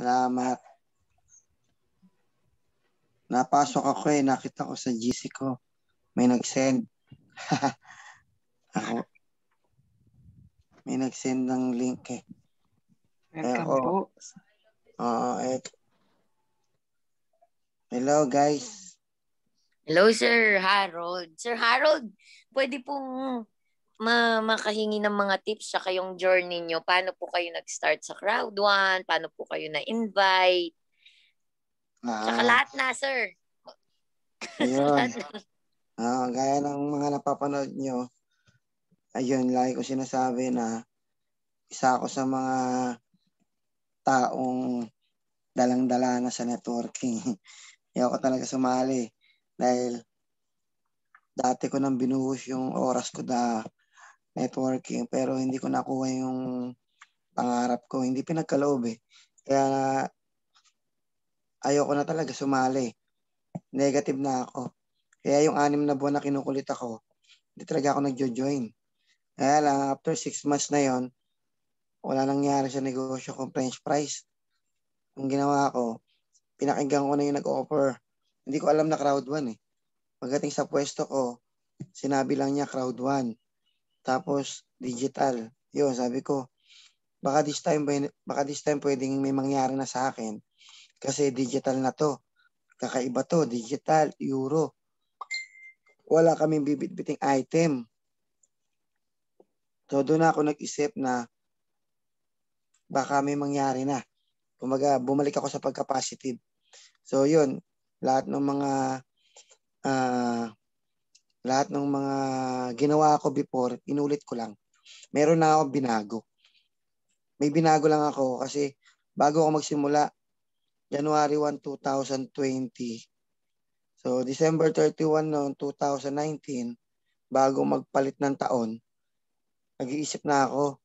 Salamat. Napasok ako eh. Nakita ko sa GC ko. May nag-send. ako. May nag-send ng link eh. Welcome ako. po. Oo. Uh, Hello guys. Hello Sir Harold. Sir Harold, pwede pong ma makahingi ng mga tips sa kayong journey nyo. Paano po kayo nag-start sa crowd one? Paano po kayo na-invite? Ah. Tsaka lahat na, sir. Ayun. ah, gaya ng mga napapanood nyo, ayun, lagi ko sinasabi na isa ako sa mga taong dalang-dala na sa networking. Ayaw ko talaga sumali dahil dati ko nang binuhos yung oras ko na networking pero hindi ko nakuha yung pangarap ko. Hindi pinagkaloob eh. Kaya ayoko na talaga sumali. Negative na ako. Kaya yung anim na buwan na kinukulit ako, hindi talaga ako nagjo-join. Kaya lang, after six months na yon wala nangyari sa negosyo kong French price. Ang ginawa ko, pinakinggan ko na yung nag-offer. Hindi ko alam na crowd one eh. Pagdating sa pwesto ko, sinabi lang niya crowd one. Tapos, digital. Yun, sabi ko, baka this time, baka this time pwedeng may mangyari na sa akin. Kasi digital na to. Kakaiba to, digital, euro. Wala kaming bibitbiting item. So, doon ako nag-isip na baka may mangyari na. Kumaga, bumalik ako sa pagka-positive. So, yun. Lahat ng mga uh, lahat ng mga ginawa ko before, inulit ko lang. Meron na ako binago. May binago lang ako kasi bago ako magsimula, January 1, 2020. So, December 31 noon, 2019, bago magpalit ng taon, nag-iisip na ako.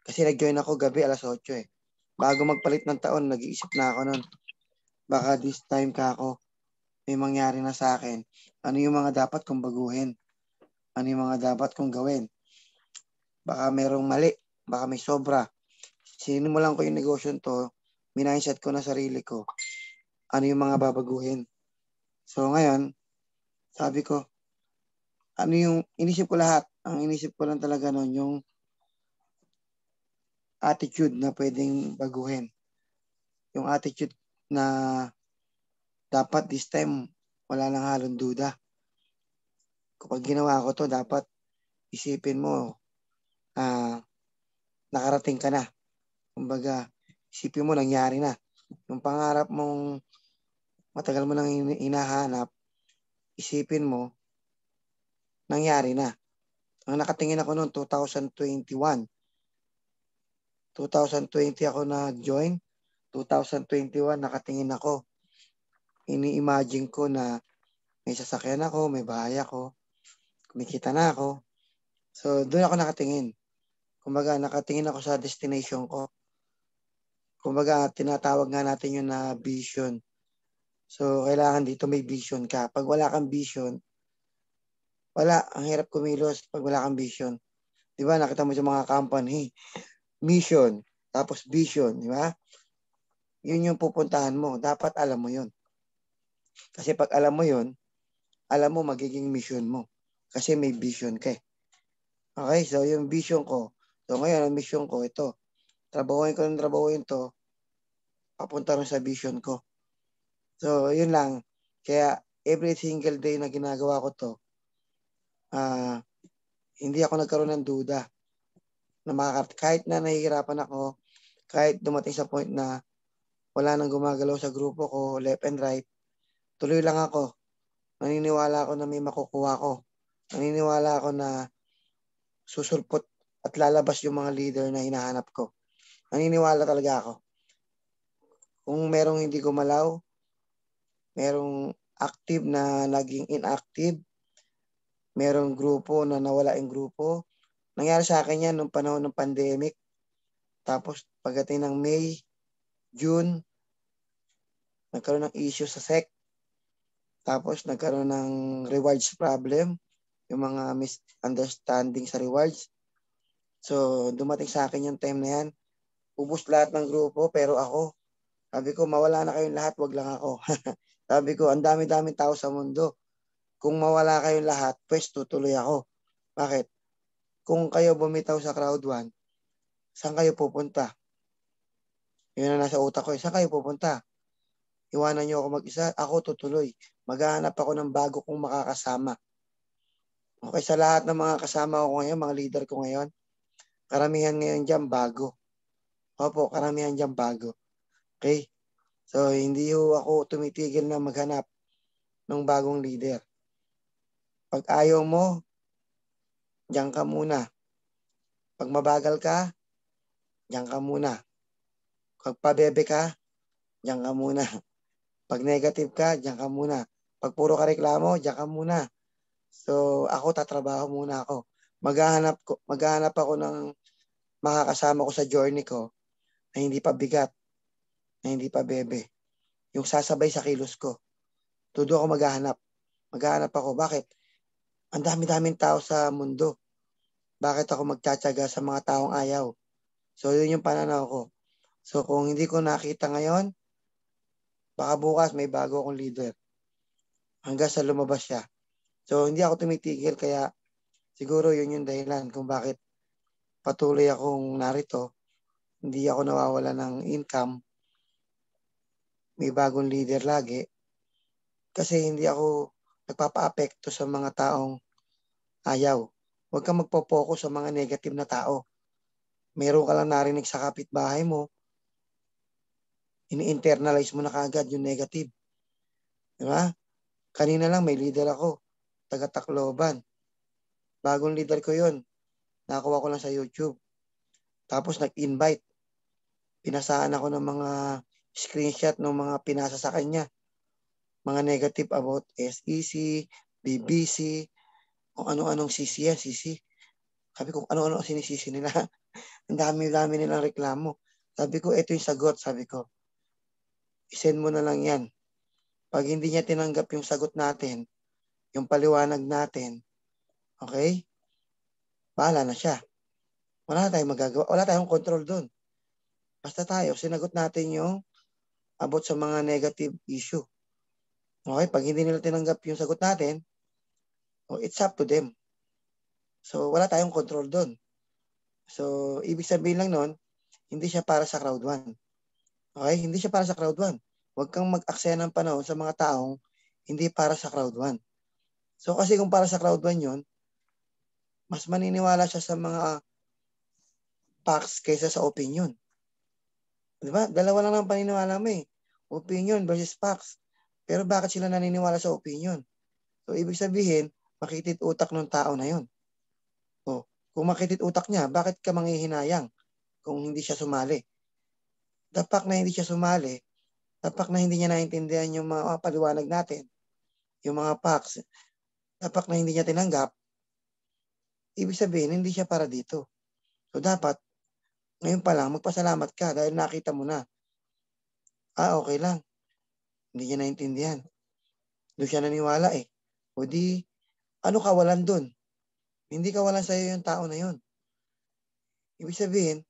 Kasi nag-join ako gabi alas 8 eh. Bago magpalit ng taon, nag-iisip na ako noon. Baka this time ka ako may mangyari na sa akin, ano yung mga dapat kong baguhin? Ano yung mga dapat kong gawin? Baka merong mali, baka may sobra. Sinimulan ko yung negosyo to, minindset ko na sarili ko. Ano yung mga babaguhin? So ngayon, sabi ko, ano yung, inisip ko lahat. Ang inisip ko lang talaga noon, yung attitude na pwedeng baguhin. Yung attitude na dapat this time, wala nang halong duda. Kapag ginawa ko to, dapat isipin mo, ah, uh, nakarating ka na. Kumbaga, isipin mo, nangyari na. Yung pangarap mong matagal mo nang hinahanap, isipin mo, nangyari na. Ang nakatingin ako noon, 2021. 2020 ako na join. 2021 nakatingin ako ini-imagine ko na may sasakyan ako, may bahay ako, kumikita na ako. So, doon ako nakatingin. Kumbaga, nakatingin ako sa destination ko. Kumbaga, tinatawag nga natin yun na vision. So, kailangan dito may vision ka. Pag wala kang vision, wala. Ang hirap kumilos pag wala kang vision. Di ba? Nakita mo sa mga company, mission, tapos vision, di ba? Yun yung pupuntahan mo. Dapat alam mo yun. Kasi pag alam mo yon alam mo magiging mission mo. Kasi may vision ka eh. Okay, so yung vision ko, so ngayon ang mission ko ito. Trabahuin ko ng trabahuin to, papunta rin sa vision ko. So, yun lang. Kaya every single day na ginagawa ko to, uh, hindi ako nagkaroon ng duda na makakart kahit na nahihirapan ako, kahit dumating sa point na wala nang gumagalaw sa grupo ko, left and right, Tuloy lang ako. Naniniwala ako na may makukuha ko. Naniniwala ako na susulpot at lalabas yung mga leader na hinahanap ko. Naniniwala talaga ako. Kung merong hindi gumalaw, merong active na naging inactive, merong grupo na nawala yung grupo. Nangyari sa akin yan nung panahon ng pandemic. Tapos pagdating ng May, June, nagkaroon ng issue sa sect. Tapos nagkaroon ng rewards problem, yung mga misunderstanding sa rewards. So dumating sa akin yung time na yan. Ubus lahat ng grupo pero ako, sabi ko mawala na kayong lahat, wag lang ako. sabi ko ang dami-dami tao sa mundo. Kung mawala kayong lahat, pwes tutuloy ako. Bakit? Kung kayo bumitaw sa crowd one, saan kayo pupunta? Yun ang nasa utak ko. Eh, saan kayo pupunta? Iwanan niyo ako mag-isa, ako tutuloy. Maghahanap ako ng bago kong makakasama. Okay, sa lahat ng mga kasama ko ngayon, mga leader ko ngayon, karamihan ngayon dyan bago. Opo, karamihan dyan bago. Okay? So, hindi ho ako tumitigil na maghanap ng bagong leader. Pag ayaw mo, dyan ka muna. Pag mabagal ka, dyan ka muna. Pag pabebe ka, dyan ka muna. Pag negative ka, diyan ka muna. Pag puro ka reklamo, diyan ka muna. So, ako tatrabaho muna ako. Maghahanap ko, maghahanap ako ng makakasama ko sa journey ko na hindi pa bigat, na hindi pa bebe. Yung sasabay sa kilos ko. Todo ako maghahanap. Maghahanap ako. Bakit? Ang dami-daming tao sa mundo. Bakit ako magtsatsaga sa mga taong ayaw? So, yun yung pananaw ko. So, kung hindi ko nakita ngayon, Baka bukas may bago akong leader. Hanggang sa lumabas siya. So, hindi ako tumitigil kaya siguro yun yung dahilan kung bakit patuloy akong narito. Hindi ako nawawala ng income. May bagong leader lagi. Kasi hindi ako nagpapa-apekto sa mga taong ayaw. Huwag kang magpo-focus sa mga negative na tao. Meron ka lang narinig sa kapitbahay mo, ini-internalize mo na kaagad yung negative. Di ba? Kanina lang may leader ako, taga Tacloban. Bagong leader ko yon Nakuha ko lang sa YouTube. Tapos nag-invite. Pinasaan ako ng mga screenshot ng mga pinasa sa kanya. Mga negative about SEC, BBC, kung ano-anong CC yan, CC. Sabi ko, ano-ano sinisisi nila. Ang dami-dami nilang reklamo. Sabi ko, ito yung sagot. Sabi ko, isend mo na lang yan. Pag hindi niya tinanggap yung sagot natin, yung paliwanag natin, okay? Bahala na siya. Wala tayong magagawa. Wala tayong control doon. Basta tayo, sinagot natin yung about sa mga negative issue. Okay, pag hindi nila tinanggap yung sagot natin, oh, it's up to them. So, wala tayong control doon. So, ibig sabihin lang noon, hindi siya para sa crowd one. Okay? Hindi siya para sa crowd one. Huwag kang mag-aksaya ng panahon sa mga taong hindi para sa crowd one. So kasi kung para sa crowd one yun, mas maniniwala siya sa mga facts kaysa sa opinion. Di ba? Dalawa lang ang paniniwala mo eh. Opinion versus facts. Pero bakit sila naniniwala sa opinion? So ibig sabihin, makitit utak ng tao na yon. O, kung makitit utak niya, bakit ka manghihinayang kung hindi siya sumali? the fact na hindi siya sumali, the fact na hindi niya naintindihan yung mga ah, paliwanag natin, yung mga facts, the fact na hindi niya tinanggap, ibig sabihin, hindi siya para dito. So dapat, ngayon pa lang, magpasalamat ka dahil nakita mo na. Ah, okay lang. Hindi niya naintindihan. Doon siya naniwala eh. O di, ano kawalan doon? Hindi kawalan sa'yo yung tao na yun. Ibig sabihin,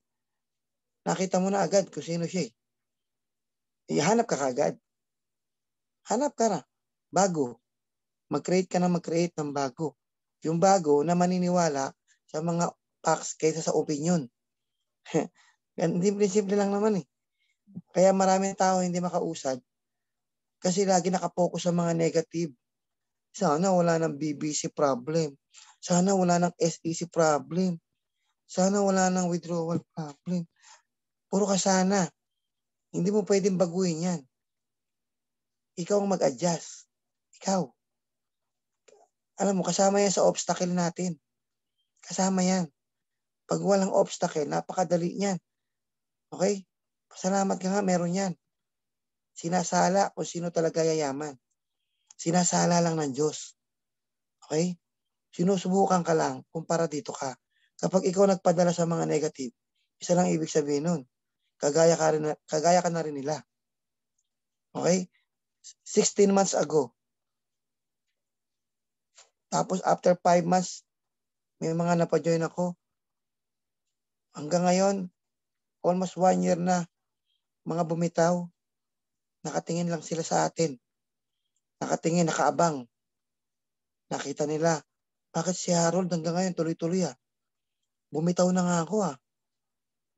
Nakita mo na agad kung sino siya. Eh. Ihanap ka kagad. Hanap ka na. Bago. Mag-create ka na mag-create ng bago. Yung bago na maniniwala sa mga facts kaysa sa opinion. Simple-simple lang naman eh. Kaya maraming tao hindi makausad kasi lagi nakapokus sa mga negative. Sana wala ng BBC problem. Sana wala ng SEC problem. Sana wala ng withdrawal problem. Puro sana. Hindi mo pwedeng baguhin yan. Ikaw ang mag-adjust. Ikaw. Alam mo, kasama yan sa obstacle natin. Kasama yan. Pag walang obstacle, napakadali niyan. Okay? Pasalamat ka nga, meron yan. Sinasala kung sino talaga yayaman. Sinasala lang ng Diyos. Okay? Sinusubukan ka lang kung para dito ka. Kapag ikaw nagpadala sa mga negative, isa lang ibig sabihin nun, Kagaya ka, rin, kagaya ka na rin nila. Okay? 16 months ago. Tapos after 5 months, may mga napajoin ako. Hanggang ngayon, almost 1 year na, mga bumitaw, nakatingin lang sila sa atin. Nakatingin, nakaabang. Nakita nila, bakit si Harold hanggang ngayon tuloy-tuloy ah? Bumitaw na nga ako ah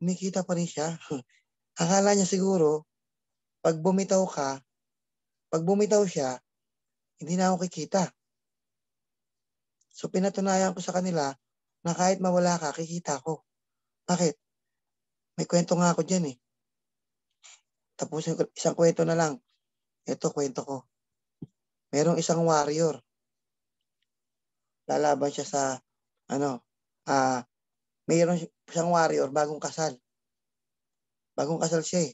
kumikita pa rin siya. Akala niya siguro, pag bumitaw ka, pag bumitaw siya, hindi na ako kikita. So pinatunayan ko sa kanila na kahit mawala ka, kikita ko. Bakit? May kwento nga ako dyan eh. Tapos isang kwento na lang. Ito kwento ko. Merong isang warrior. Lalaban siya sa ano, ah, mayroon siyang warrior bagong kasal. Bagong kasal siya eh.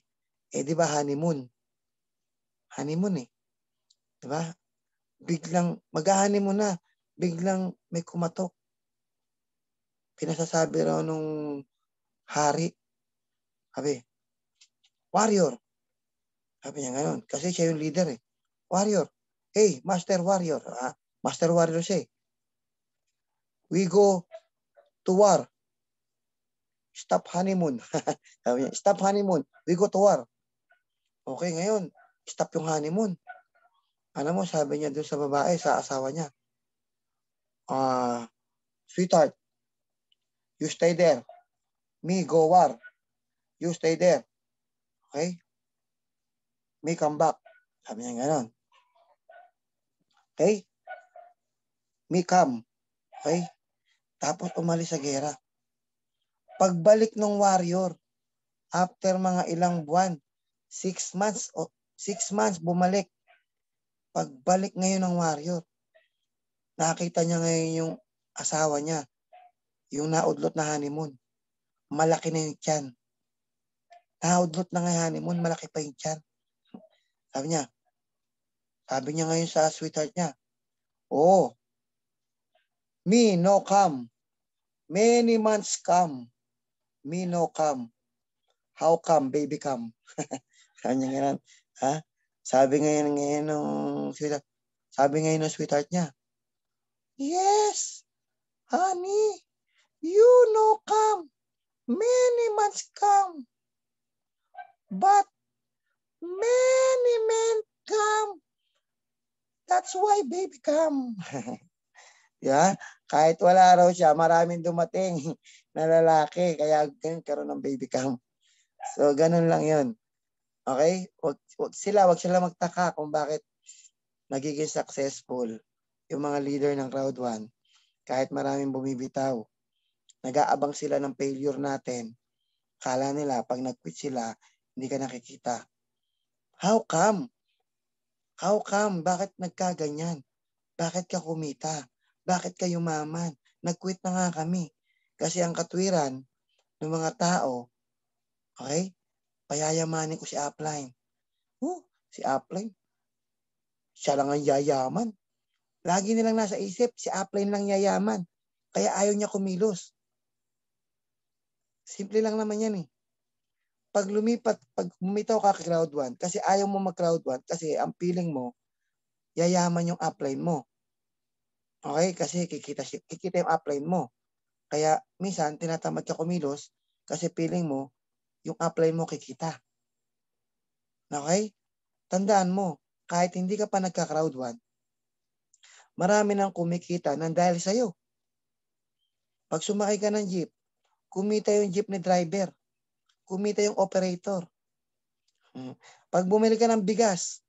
Eh di ba honeymoon? Honeymoon eh. Di ba? Biglang mag-honeymoon na, biglang may kumatok. Pinasasabi raw nung hari. Sabi, warrior. Sabi niya ganun. Kasi siya yung leader eh. Warrior. Hey, master warrior. Ah, Master warrior siya eh. We go to war stop honeymoon. Sabi niya, stop honeymoon. We go to war. Okay, ngayon, stop yung honeymoon. Ano mo, sabi niya doon sa babae, sa asawa niya, ah, uh, sweetheart, you stay there. Me, go war. You stay there. Okay? Me, come back. Sabi niya gano'n. Okay? Me, come. Okay? Tapos umalis sa gera. Pagbalik ng warrior, after mga ilang buwan, six months, o six months bumalik. Pagbalik ngayon ng warrior, nakita niya ngayon yung asawa niya, yung naudlot na honeymoon. Malaki na yung tiyan. Naudlot na yung honeymoon, malaki pa yung tiyan. Sabi niya, sabi niya ngayon sa sweetheart niya, oh, me no come, many months come, me no come. How come, baby come? Sabi niya ganun. Ha? Sabi ngayon ngayon nung sweetheart. Sabi ngayon ng sweetheart niya. Yes, honey. You no come. Many months come. But many men come. That's why baby come. yeah? Kahit wala raw siya, maraming dumating na lalaki. Kaya karoon ng baby cam. So, ganun lang yun. Okay? Wag, wag sila, wag sila magtaka kung bakit nagiging successful yung mga leader ng crowd 1 Kahit maraming bumibitaw. Nag-aabang sila ng failure natin. Kala nila, pag nag-quit sila, hindi ka nakikita. How come? How come? Bakit nagkaganyan? Bakit ka kumita? Bakit ka yumaman? Nag-quit na nga kami. Kasi ang katwiran ng mga tao, okay, payayamanin ko si Upline. Oh, si Upline. Siya lang ang yayaman. Lagi nilang nasa isip, si Upline lang yayaman. Kaya ayaw niya kumilos. Simple lang naman yan eh. Pag lumipat, pag bumitaw ka kay crowd one, kasi ayaw mo mag-crowd one, kasi ang feeling mo, yayaman yung upline mo. Okay? Kasi kikita, kikita yung upline mo. Kaya minsan tinatamad ka kumilos kasi feeling mo yung apply mo kikita. Okay? Tandaan mo, kahit hindi ka pa nagka-crowd one, marami nang kumikita nang dahil sa'yo. Pag sumakay ka ng jeep, kumita yung jeep ni driver. Kumita yung operator. Hmm. Pag bumili ka ng bigas,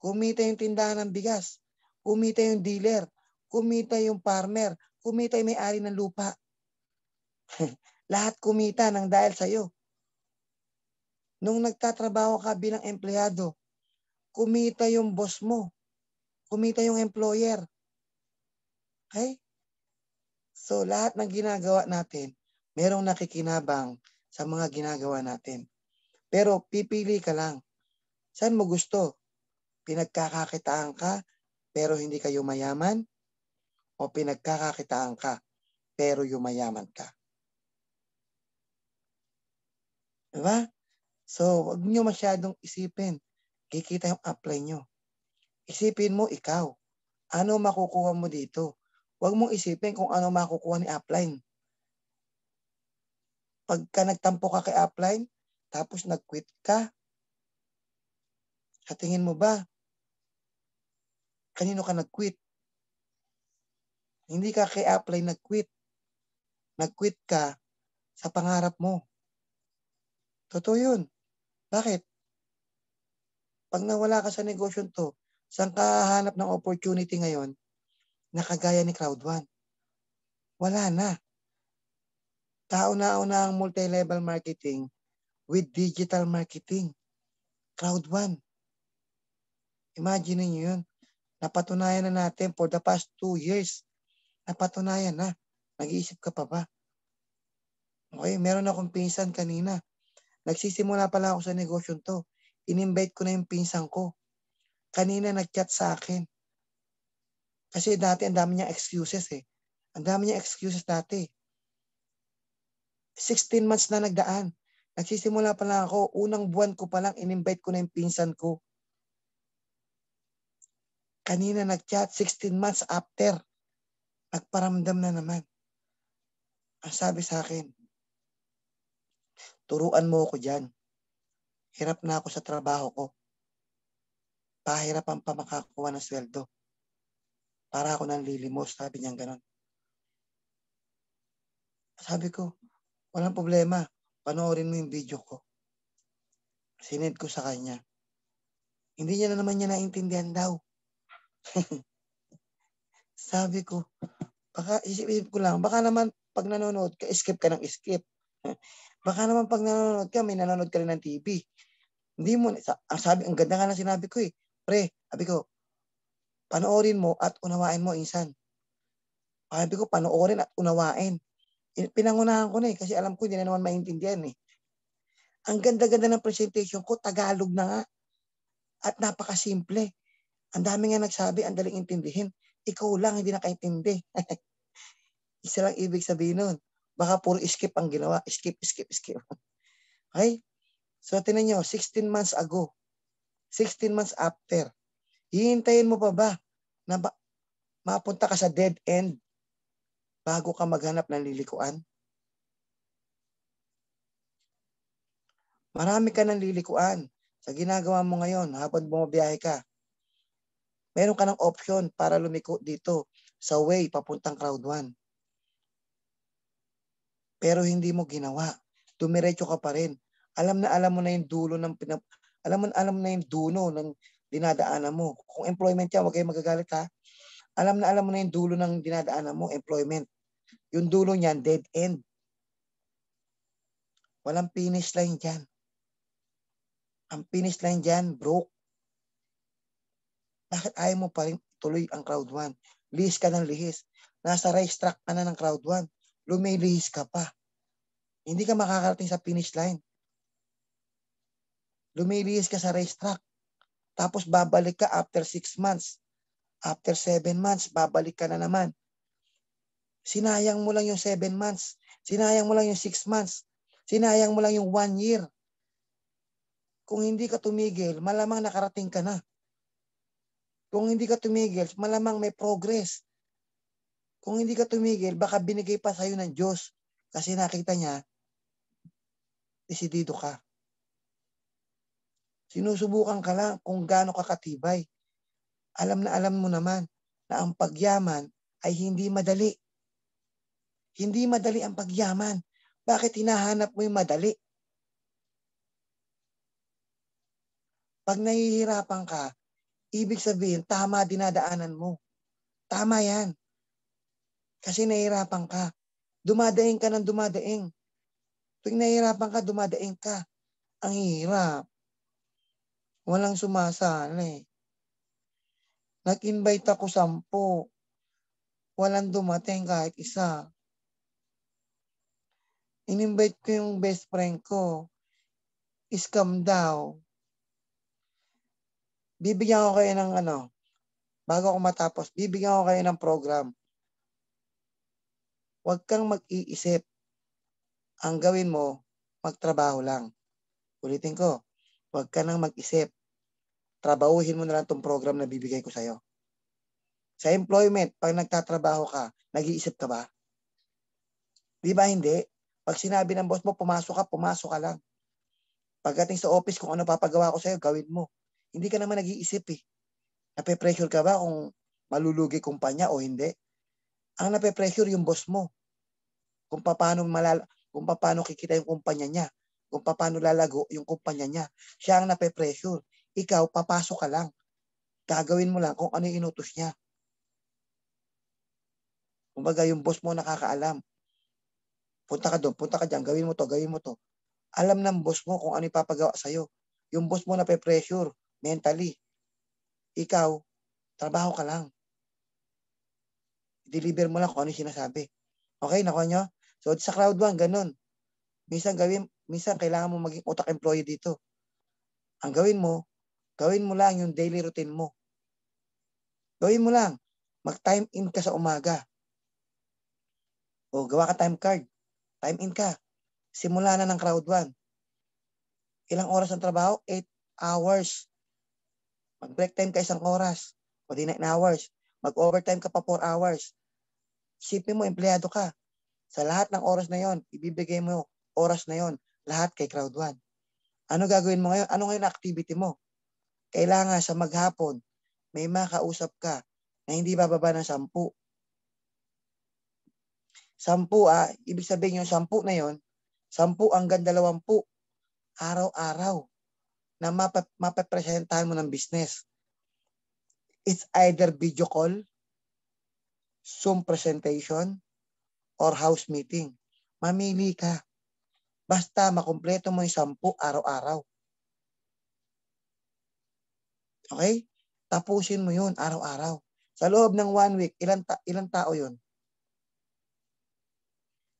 kumita yung tindahan ng bigas. Kumita yung dealer. Kumita yung farmer. Kumita yung may-ari ng lupa. Lahat kumita ng dahil sa iyo. Nung nagtatrabaho ka bilang empleyado, kumita yung boss mo. Kumita yung employer. Okay? So lahat ng ginagawa natin, merong nakikinabang sa mga ginagawa natin. Pero pipili ka lang. Saan mo gusto? Pinagkakakitaan ka pero hindi ka yumayaman? O pinagkakakitaan ka pero yumayaman ka? Di ba? So, wag nyo masyadong isipin. Kikita yung apply nyo. Isipin mo ikaw. Ano makukuha mo dito? Huwag mong isipin kung ano makukuha ni upline. Pagka nagtampo ka kay upline, tapos nag-quit ka, sa tingin mo ba, kanino ka nag-quit? Hindi ka kay upline nag-quit. Nag-quit ka sa pangarap mo. Totoo yun. Bakit? Pag nawala ka sa negosyon to, saan ka hahanap ng opportunity ngayon na kagaya ni crowd One? Wala na. Kauna-una ang multi-level marketing with digital marketing. crowd One. Imagine niyo yun. Napatunayan na natin for the past two years. Napatunayan na. Nag-iisip ka pa ba? Okay, meron akong pinsan kanina. Nagsisimula pa lang ako sa negosyon to. In-invite ko na yung pinsan ko. Kanina nag-chat sa akin. Kasi dati ang dami niyang excuses eh. Ang dami niyang excuses dati. 16 months na nagdaan. Nagsisimula pa lang ako. Unang buwan ko pa lang, in-invite ko na yung pinsan ko. Kanina nag-chat, 16 months after. Nagparamdam na naman. Ang sabi sa akin, Turuan mo ako dyan. Hirap na ako sa trabaho ko. Pahirapan pa makakuha ng sweldo. Para ako nang lilimos, sabi niya ganon. Sabi ko, walang problema. Panoorin mo yung video ko. Sinid ko sa kanya. Hindi niya na naman niya naintindihan daw. sabi ko, baka isip-isip ko lang, baka naman pag nanonood ka, skip ka ng skip. Baka naman pag nanonood ka, may nanonood ka rin ng TV. Hindi mo, ang sabi, ang ganda nga ng sinabi ko eh. Pre, sabi ko, panoorin mo at unawain mo insan. Sabi ko, panoorin at unawain. Eh, pinangunahan ko na eh, kasi alam ko hindi na naman maintindihan eh. Ang ganda-ganda ng presentation ko, Tagalog na nga. At napakasimple. Ang dami nga nagsabi, ang daling intindihin. Ikaw lang, hindi nakaintindi. Isa lang ibig sabihin nun. Baka puro skip ang ginawa. Skip, skip, skip. Okay? So, tinan nyo, 16 months ago, 16 months after, hihintayin mo pa ba na ba, mapunta ka sa dead end bago ka maghanap ng lilikuan? Marami ka ng lilikuan sa ginagawa mo ngayon habang bumabiyahe ka. Meron ka ng option para lumiko dito sa way papuntang crowd 1 pero hindi mo ginawa. Dumiretso ka pa rin. Alam na alam mo na yung dulo ng pinap alam mo na alam na yung dulo ng dinadaanan mo. Kung employment yan, wag kayong magagalit ha. Alam na alam mo na yung dulo ng dinadaanan mo, employment. Yung dulo niyan, dead end. Walang finish line dyan. Ang finish line dyan, broke. Bakit ayaw mo pa rin tuloy ang crowd one? Lihis ka ng lihis. Nasa racetrack ka na ng crowd one lumilihis ka pa. Hindi ka makakarating sa finish line. Lumilihis ka sa racetrack. Tapos babalik ka after 6 months. After 7 months, babalik ka na naman. Sinayang mo lang yung 7 months. Sinayang mo lang yung 6 months. Sinayang mo lang yung 1 year. Kung hindi ka tumigil, malamang nakarating ka na. Kung hindi ka tumigil, malamang may progress. Kung hindi ka tumigil, baka binigay pa sa'yo ng Diyos kasi nakita niya, desidido ka. Sinusubukan ka lang kung gaano ka katibay. Alam na alam mo naman na ang pagyaman ay hindi madali. Hindi madali ang pagyaman. Bakit hinahanap mo yung madali? Pag nahihirapan ka, ibig sabihin, tama dinadaanan mo. Tama yan. Kasi nahihirapan ka. Dumadaing ka ng dumadaing. Tuwing nahihirapan ka, dumadaing ka. Ang hirap. Walang sumasali. Nag-invite ako sampu. Walang dumating kahit isa. In-invite ko yung best friend ko. Scam daw bibigyan ko kayo ng ano, bago ako matapos, bibigyan ko kayo ng program. Huwag kang mag-iisip. Ang gawin mo, magtrabaho lang. Ulitin ko, huwag ka nang mag-isip. Trabahuhin mo na lang itong program na bibigay ko sa'yo. Sa employment, pag nagtatrabaho ka, nag-iisip ka ba? Di ba hindi? Pag sinabi ng boss mo, pumasok ka, pumasok ka lang. Pagdating sa office, kung ano papagawa ko sa'yo, gawin mo. Hindi ka naman nag-iisip eh. Nape-pressure ka ba kung malulugi kumpanya o hindi? Ang nape-pressure yung boss mo. Kung paano malala, kung paano kikita yung kumpanya niya, kung paano lalago yung kumpanya niya. Siya ang nape-pressure. Ikaw, papasok ka lang. Gagawin mo lang kung ano yung inutos niya. Kumbaga, yung boss mo nakakaalam. Punta ka doon, punta ka diyan, gawin mo to, gawin mo to. Alam ng boss mo kung ano ipapagawa iyo. Yung boss mo na pressure mentally. Ikaw, trabaho ka lang deliver mo lang kung ano sinasabi. Okay, nakuha nyo? So, sa crowd one, ganun. Minsan gawin, minsan kailangan mo maging utak employee dito. Ang gawin mo, gawin mo lang yung daily routine mo. Gawin mo lang. Mag-time in ka sa umaga. O gawa ka time card. Time in ka. Simula na ng crowd one. Ilang oras ang trabaho? 8 hours. Mag-break time ka isang oras. O di 9 hours. Mag-overtime ka pa 4 hours. Isipin mo, empleyado ka. Sa lahat ng oras na yon, ibibigay mo oras na yon, lahat kay Crowd One. Ano gagawin mo ngayon? Ano ngayon ang activity mo? Kailangan sa maghapon, may makausap ka na hindi bababa ng sampu. Sampu ah, ibig sabihin yung sampu na yon, sampu hanggang dalawampu, araw-araw, na mapapresentahan mo ng business. It's either video call, Zoom presentation, or house meeting. Mamili ka. Basta makumpleto mo yung sampu araw-araw. Okay? Tapusin mo yun araw-araw. Sa loob ng one week, ilan, ta- ilan tao yun?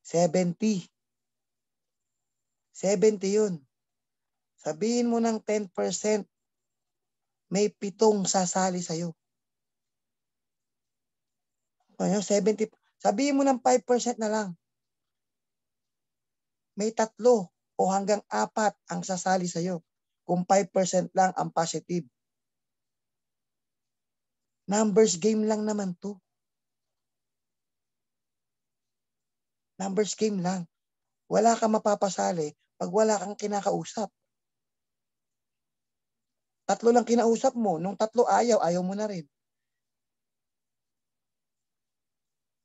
70. 70 yun. Sabihin mo ng 10%, may pitong sasali sa'yo. Ano, 70, sabihin mo ng 5% na lang. May tatlo o hanggang apat ang sasali sa iyo kung 5% lang ang positive. Numbers game lang naman to. Numbers game lang. Wala kang mapapasali pag wala kang kinakausap. Tatlo lang kinausap mo. Nung tatlo ayaw, ayaw mo na rin.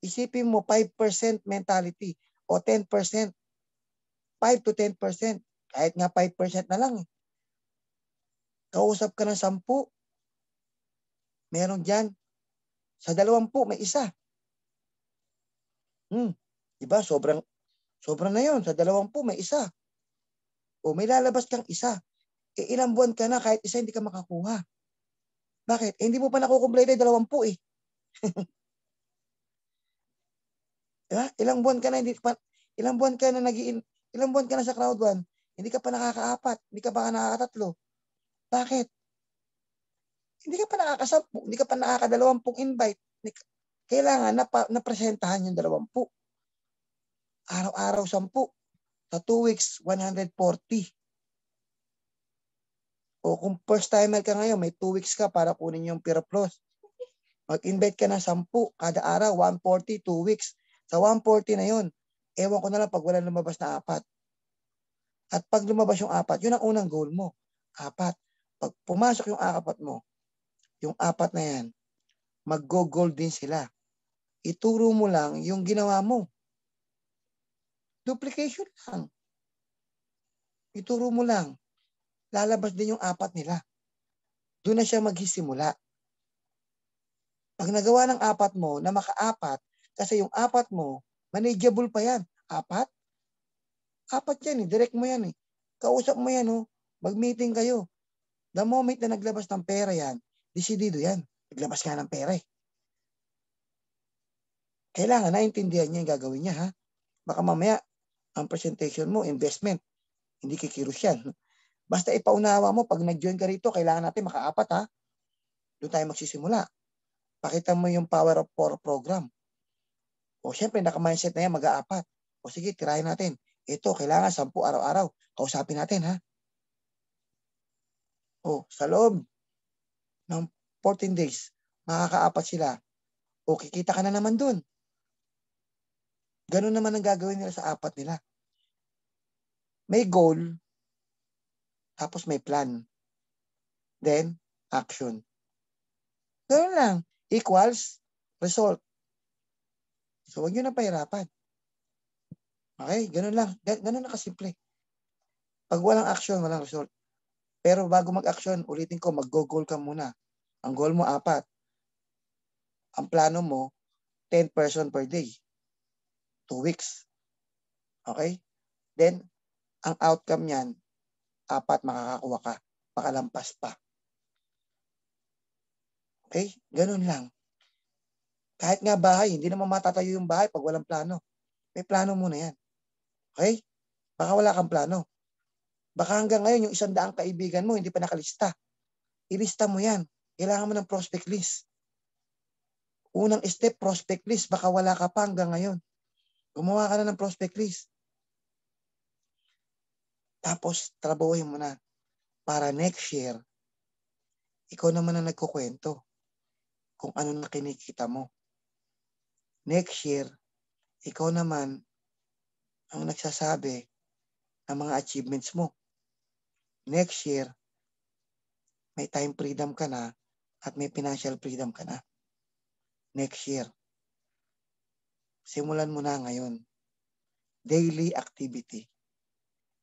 Isipin mo 5% mentality o 10%. 5 to 10%. Kahit nga 5% na lang. Eh. Kausap ka ng 10. Meron dyan. Sa 20 may isa. Hmm. Diba? Sobrang, sobrang na yon Sa 20 may isa. O may lalabas kang isa. E ilang buwan ka na kahit isa hindi ka makakuha. Bakit? Eh, hindi mo pa nakukumplay na 20 eh. Diba? Ilang buwan ka na hindi pa, ilang buwan ka na nagiin, ilang buwan ka na sa crowd one, hindi ka pa nakakaapat, hindi ka pa nakakatatlo. Bakit? Hindi ka pa nakakasampu, hindi ka pa nakakadalawampung invite. Kailangan na napresentahan yung dalawampu. Araw-araw sampu. Sa two weeks, 140. O kung first timer ka ngayon, may two weeks ka para kunin yung Plus. Mag-invite ka na sampu kada araw, 140, two weeks sa 140 na yun, ewan ko na lang pag wala lumabas na apat. At pag lumabas yung apat, yun ang unang goal mo. Apat. Pag pumasok yung apat mo, yung apat na yan, mag-go-goal din sila. Ituro mo lang yung ginawa mo. Duplication lang. Ituro mo lang. Lalabas din yung apat nila. Doon na siya maghisimula. Pag nagawa ng apat mo na makaapat, kasi yung apat mo, manageable pa yan. Apat? Apat yan eh. Direct mo yan eh. Kausap mo yan oh. Mag-meeting kayo. The moment na naglabas ng pera yan, desidido yan. Naglabas ka ng pera eh. Kailangan naintindihan niya yung gagawin niya ha. Baka mamaya, ang presentation mo, investment. Hindi kikilos yan. Basta ipaunawa mo, pag nag-join ka rito, kailangan natin makaapat ha. Doon tayo magsisimula. Pakita mo yung power of 4 program. O syempre, naka-mindset na yan, mag-aapat. O sige, tirahin natin. Ito, kailangan sampu araw-araw. Kausapin natin, ha? O, sa loob ng 14 days, makakaapat sila. O, kikita ka na naman dun. Ganun naman ang gagawin nila sa apat nila. May goal, tapos may plan. Then, action. Ganun lang. Equals result. So, huwag nyo na pahirapan. Okay? Ganun lang. Ganun na kasimple. Pag walang action, walang result. Pero bago mag-action, ulitin ko, mag-goal ka muna. Ang goal mo, apat. Ang plano mo, 10 person per day. Two weeks. Okay? Then, ang outcome niyan, apat makakakuha ka. Pakalampas pa. Okay? Ganun lang. Kahit nga bahay, hindi naman matatayo yung bahay pag walang plano. May plano muna yan. Okay? Baka wala kang plano. Baka hanggang ngayon yung isang daang kaibigan mo hindi pa nakalista. Ilista mo yan. Kailangan mo ng prospect list. Unang step, prospect list. Baka wala ka pa hanggang ngayon. Gumawa ka na ng prospect list. Tapos, trabahuhin mo na para next year, ikaw naman ang nagkukwento kung ano na kinikita mo next year, ikaw naman ang nagsasabi ng mga achievements mo. Next year, may time freedom ka na at may financial freedom ka na. Next year. Simulan mo na ngayon. Daily activity.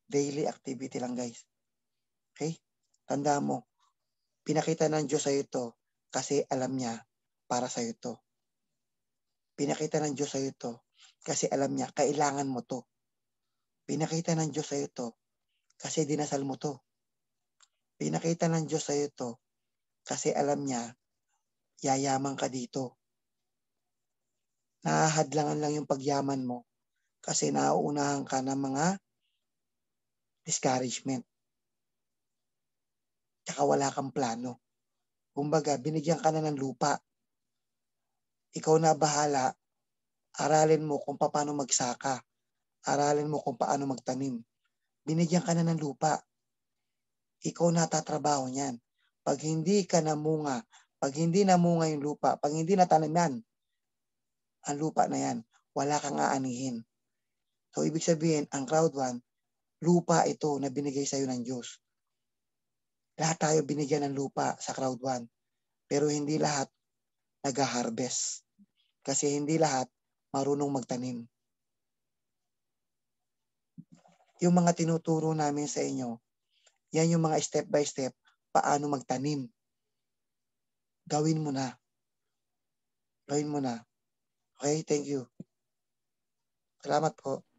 Daily activity lang guys. Okay? Tanda mo, pinakita ng Diyos sa ito kasi alam niya para sa ito. Pinakita ng Diyos sa'yo ito kasi alam niya, kailangan mo to. Pinakita ng Diyos sa'yo ito kasi dinasal mo to. Pinakita ng Diyos sa'yo ito kasi alam niya, yayaman ka dito. Nahahadlangan lang yung pagyaman mo kasi nauunahan ka ng mga discouragement. Tsaka wala kang plano. Kumbaga, binigyan ka na ng lupa. Ikaw na bahala. Aralin mo kung paano magsaka. Aralin mo kung paano magtanim. Binigyan ka na ng lupa. Ikaw na tatrabaho niyan. Pag hindi ka namunga, pag hindi namunga yung lupa, pag hindi natanim yan, ang lupa na yan, wala kang aanihin. So, ibig sabihin, ang crowd one, lupa ito na binigay sa'yo ng Diyos. Lahat tayo binigyan ng lupa sa crowd one. Pero hindi lahat nag-harvest. Kasi hindi lahat marunong magtanim. Yung mga tinuturo namin sa inyo, yan yung mga step by step paano magtanim. Gawin mo na. Gawin mo na. Okay, thank you. Salamat po.